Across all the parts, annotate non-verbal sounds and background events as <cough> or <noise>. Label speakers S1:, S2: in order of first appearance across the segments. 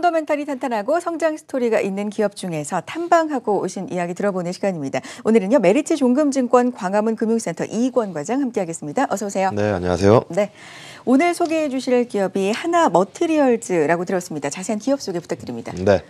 S1: 펀더멘탈이 탄탄하고 성장 스토리가 있는 기업 중에서 탐방하고 오신 이야기 들어보는 시간입니다. 오늘은요 메리츠 종금증권 광화문 금융센터 이권 과장 함께하겠습니다. 어서 오세요. 네, 안녕하세요. 네, 오늘 소개해 주실 기업이 하나 머티리얼즈라고 들었습니다. 자세한 기업 소개 부탁드립니다.
S2: 네.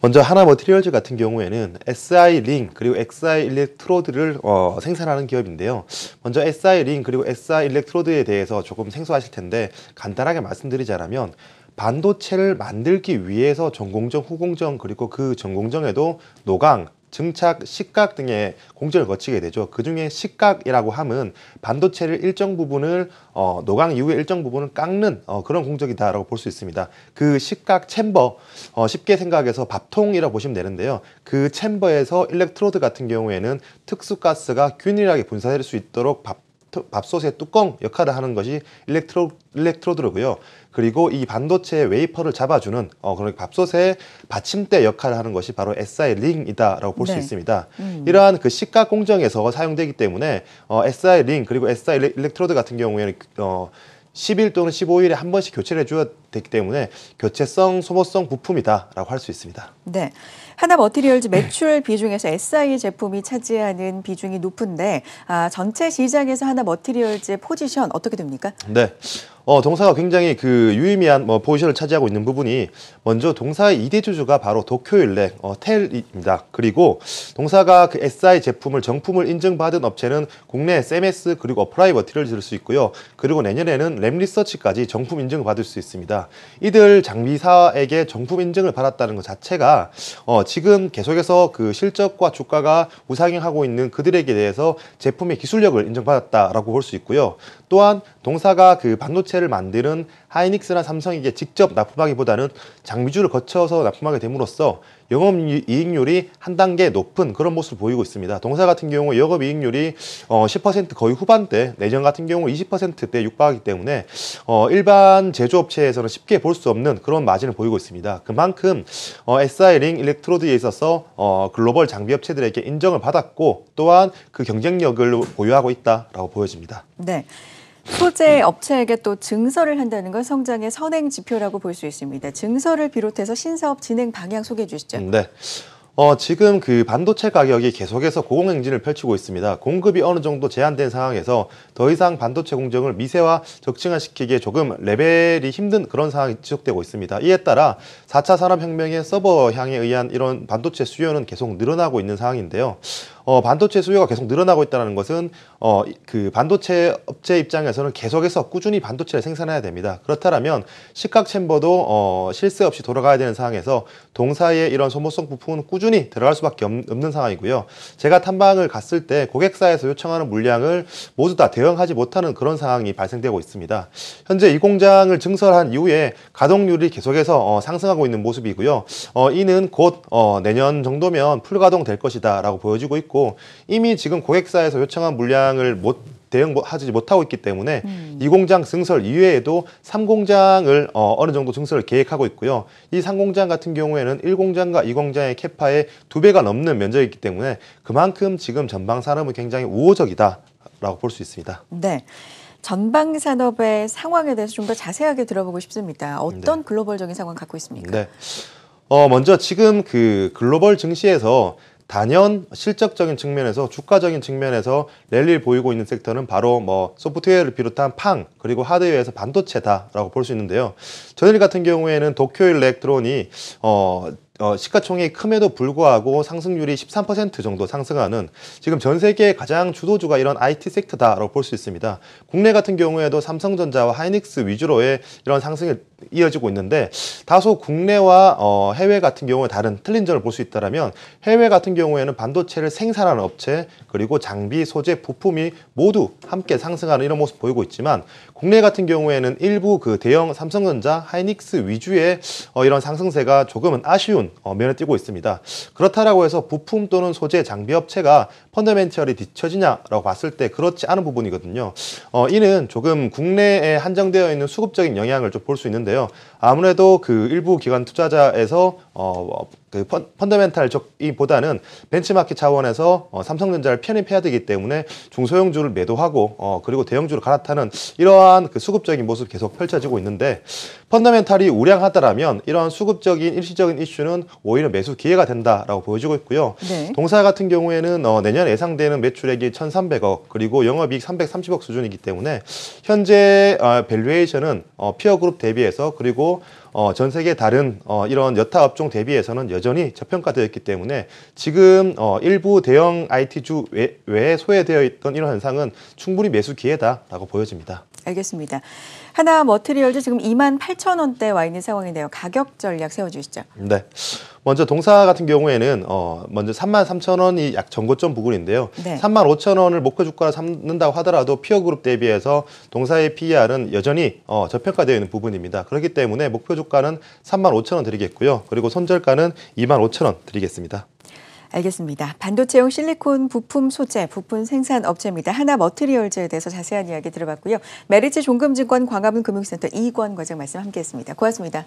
S2: 먼저 하나 머티리얼즈 같은 경우에는 SI 링 그리고 x i 일렉트로드를 어, 생산하는 기업인데요. 먼저 SI 링 그리고 x i 일렉트로드에 대해서 조금 생소하실 텐데 간단하게 말씀드리자면 반도체를 만들기 위해서 전공정, 후공정 그리고 그 전공정에도 노강, 증착, 식각 등의 공정을 거치게 되죠. 그 중에 식각이라고 함은 반도체를 일정 부분을 어, 노강 이후에 일정 부분을 깎는 어, 그런 공정이다라고 볼 수 있습니다. 그 식각 챔버 어, 쉽게 생각해서 밥통이라고 보시면 되는데요. 그 챔버에서 일렉트로드 같은 경우에는 특수 가스가 균일하게 분사될 수 있도록 밥 밥솥의 뚜껑 역할을 하는 것이 일렉트로, 일렉트로드고요. 로 그리고 이 반도체의 웨이퍼를 잡아주는 어, 그런 밥솥의 받침대 역할을 하는 것이 바로 SI 링이다라고 볼수 네. 있습니다. 음. 이러한 그 시가 공정에서 사용되기 때문에 어, SI 링 그리고 SI 일렉트로드 같은 경우에는 어, 10일 또는 15일에 한 번씩 교체를 해줘야 됐기 때문에 교체성, 소모성 부품이다라고 할 수 있습니다.
S1: 네. 하나 머티리얼즈 매출 <clears throat> 비중에서 SI 제품이 차지하는 비중이 높은데 아, 전체 시장에서 하나 머티리얼즈의 포지션 어떻게 됩니까?
S2: 네. 어, 동사가 굉장히 그 유의미한 뭐 포지션을 차지하고 있는 부분이 먼저 동사의 이대 주주가 바로 도쿄일렉 어, 텔입니다. 그리고 동사가 그 SI 제품을 정품을 인증받은 업체는 국내 SMS 그리고 어프라이 머티리얼즈를 수 있고요. 그리고 내년에는 램 리서치까지 정품 인증을 받을 수 있습니다. 있습니다. 이들 장비사에게 정품 인증을 받았다는 것 자체가 어, 지금 계속해서 그 실적과 주가가 우상향하고 있는 그들에게 대해서 제품의 기술력을 인정받았다라고 볼 수 있고요. 또한 동사가 그 반도체를 만드는 하이닉스나 삼성에게 직접 납품하기보다는 장비주를 거쳐서 납품하게 됨으로써 영업이익률이 한 단계 높은 그런 모습을 보이고 있습니다. 동사 같은 경우 영업이익률이 어, 10% 거의 후반대, 내년 같은 경우 20%대 육박하기 때문에 어, 일반 제조업체에서는 쉽게 볼 수 없는 그런 마진을 보이고 있습니다. 그만큼 어, SI링 일렉트로드에 있어서 어, 글로벌 장비업체들에게 인정을 받았고 또한 그 경쟁력을 보유하고 있다라고 보여집니다.
S1: 네. 소재 업체에게 또 증서를 한다는 건 성장의 선행 지표라고 볼 수 있습니다. 증서를 비롯해서 신사업 진행 방향 소개해 주시죠. 음,
S2: 네. 어, 지금 그 반도체 가격이 계속해서 고공행진을 펼치고 있습니다. 공급이 어느 정도 제한된 상황에서 더 이상 반도체 공정을 미세화 적층화시키기에 조금 레벨이 힘든 그런 상황이 지속되고 있습니다. 이에 따라 4차 산업혁명의 서버 향에 의한 이런 반도체 수요는 계속 늘어나고 있는 상황인데요. 어, 반도체 수요가 계속 늘어나고 있다는 것은 어, 그 반도체 업체 입장에서는 계속해서 꾸준히 반도체를 생산해야 됩니다. 그렇다면 시각 챔버도 어, 실세 없이 돌아가야 되는 상황에서 동사의 이런 소모성 부품은 꾸준히 들어갈 수밖에 없는 상황이고요. 제가 탐방을 갔을 때 고객사에서 요청하는 물량을 모두 다 대응하지 못하는 그런 상황이 발생되고 있습니다. 현재 이 공장을 증설한 이후에 가동률이 계속해서 어, 상승하고 있는 모습이고요. 어, 이는 곧 어, 내년 정도면 풀가동 될 것이다 라고 보여지고 있고 있고 이미 지금 고객사에서 요청한 물량을 못 대응하지 못하고 있기 때문에 이공장 음. 증설 이외에도 삼공장을 어, 어느 정도 증설을 계획하고 있고요. 이 삼공장 같은 경우에는 일공장과이공장의 캐파의 두배가 넘는 면적이기 있 때문에 그만큼 지금 전방 산업은 굉장히 우호적이다라고 볼 수 있습니다.
S1: 네. 전방 산업의 상황에 대해서 좀 더 자세하게 들어보고 싶습니다. 어떤 네. 글로벌적인 상황 갖고 있습니까?
S2: 네. 어, 먼저 지금 그 글로벌 증시에서 단연 실적적인 측면에서 주가적인 측면에서 랠리를 보이고 있는 섹터는 바로 뭐 소프트웨어를 비롯한 팡 그리고 하드웨어에서 반도체다라고 볼 수 있는데요. 전일 같은 경우에는 도쿄 일렉트론이 어 어, 시가총액이 큼에도 불구하고 상승률이 13% 정도 상승하는 지금 전 세계 의 가장 주도주가 이런 IT 섹터다라고 볼 수 있습니다. 국내 같은 경우에도 삼성전자와 하이닉스 위주로의 이런 상승이 이어지고 있는데 다소 국내와 어, 해외 같은 경우에 다른 틀린 점을 볼 수 있다면 해외 같은 경우에는 반도체를 생산하는 업체 그리고 장비, 소재, 부품이 모두 함께 상승하는 이런 모습 보이고 있지만 국내 같은 경우에는 일부 그 대형 삼성전자, 하이닉스 위주의 어, 이런 상승세가 조금은 아쉬운 어, 면을 띄고 있습니다. 그렇다라고 해서 부품 또는 소재, 장비 업체가 펀더멘털이 뒤처지냐라고 봤을 때 그렇지 않은 부분이거든요. 어, 이는 조금 국내에 한정되어 있는 수급적인 영향을 좀 볼 수 있는데 있는데요. 아무래도 그 일부 기관 투자자에서 어, 어 그 펀더멘탈적이보다는 벤치마켓 차원에서 어, 삼성전자를 편입해야 되기 때문에 중소형주를 매도하고 어, 그리고 대형주를 갈아타는 이러한 그 수급적인 모습 계속 펼쳐지고 있는데 펀더멘탈이 우량하다라면 이런 수급적인 일시적인 이슈는 오히려 매수 기회가 된다라고 보여지고 있고요. 네. 동사 같은 경우에는 어, 내년 예상되는 매출액이 1,300억 그리고 영업이익 330억 수준이기 때문에 현재 어, 밸류에이션은 어, 피어그룹 대비해서 그리고 어, 전 세계 다른 어, 이런 여타 업종 대비해서는 여전히 저평가되어 있기 때문에 지금 어, 일부 대형 IT주 외, 외에 소외되어 있던 이런 현상은 충분히 매수 기회다라고 보여집니다.
S1: 알겠습니다. 하나 머트리얼즈 지금 2만 8천 원대 와 있는 상황인데요. 가격 전략 세워주시죠.
S2: 네. 먼저 동사 같은 경우에는 어 먼저 3만 3천 원이 약 전고점 부근인데요. 네. 3만 5천 원을 목표 주가로 삼는다고 하더라도 피어 그룹 대비해서 동사의 PER은 여전히 어 저평가되어 있는 부분입니다. 그렇기 때문에 목표 주가는 3만 5천 원 드리겠고요. 그리고 손절가는 2만 5천 원 드리겠습니다.
S1: 알겠습니다. 반도체용 실리콘 부품 소재, 부품 생산 업체입니다. 하나 머트리얼즈에 대해서 자세한 이야기 들어봤고요. 메리츠 종금증권 광화문 금융센터 이권 과장 말씀 함께했습니다. 고맙습니다.